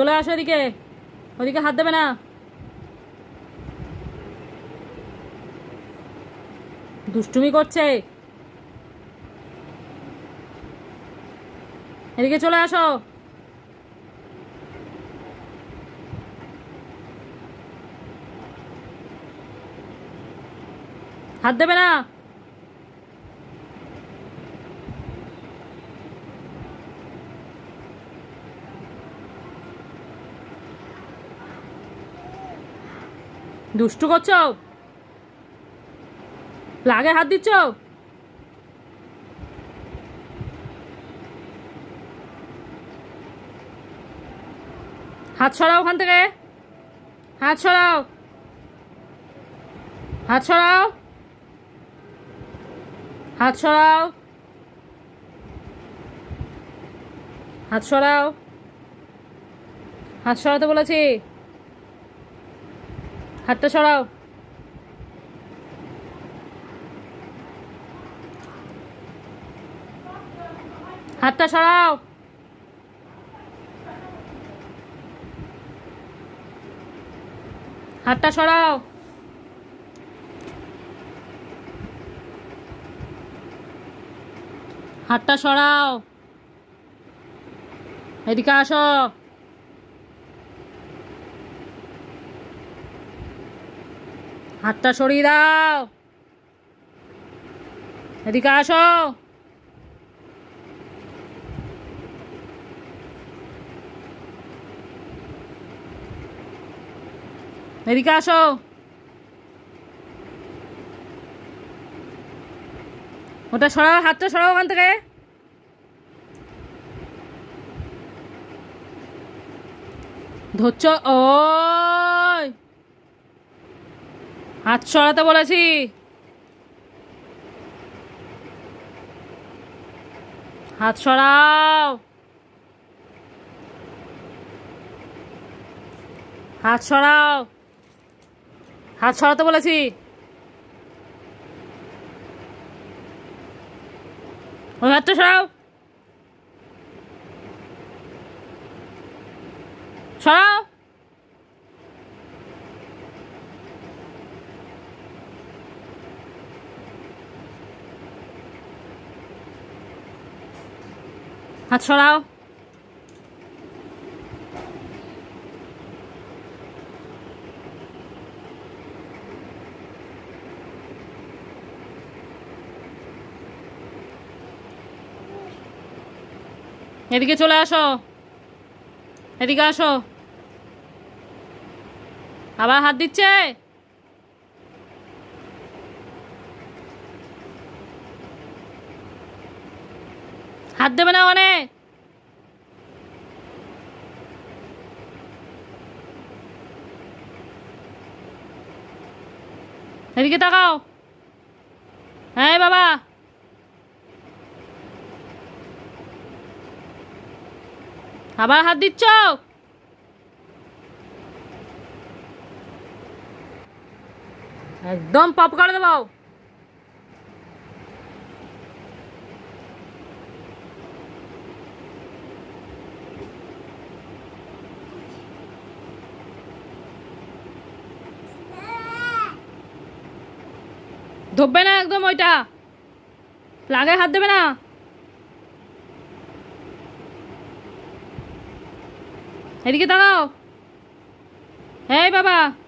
চলে আসো ওদিকে ওদিকে হাত দেবে না দুষ্টুমি করছে এদিকে চলে আসো হাত দেবে না দুষ্টু করছ লাগে হাত দিচ্ছ হাত সরাও ওখান থেকে হাত সরাও হাত সরাও হাত সরাও হাত সরাও হাত সরাতে বলেছি হাতটা সরাও হাতটা সরাও হাতটা সরাও হাতটা সরাও এদিকে আসো হাতটা সরিয়ে দাও এদিকে আসো এদিকে আসো ওটা সরাও হাতটা সরাও ওখান থেকে ধরছ ও হাত সরাতে বলেছি হাত সরাও হাত সরাও হাত সরাতে বলেছি ওই হাতটা সরাও সরাও হাত সরাও এদিকে চলে আসো এদিকে আসো আবার হাত দিচ্ছে হাত দেবে না মানে এদিকে তাকাও হ্যাঁ বাবা আবার হাত দিচ্ছ একদম পপ করে দেবাও ধরবে না একদম ওইটা প্লাগে হাত দেবে না এদিকে দাঁড়াও হ্যাঁ বাবা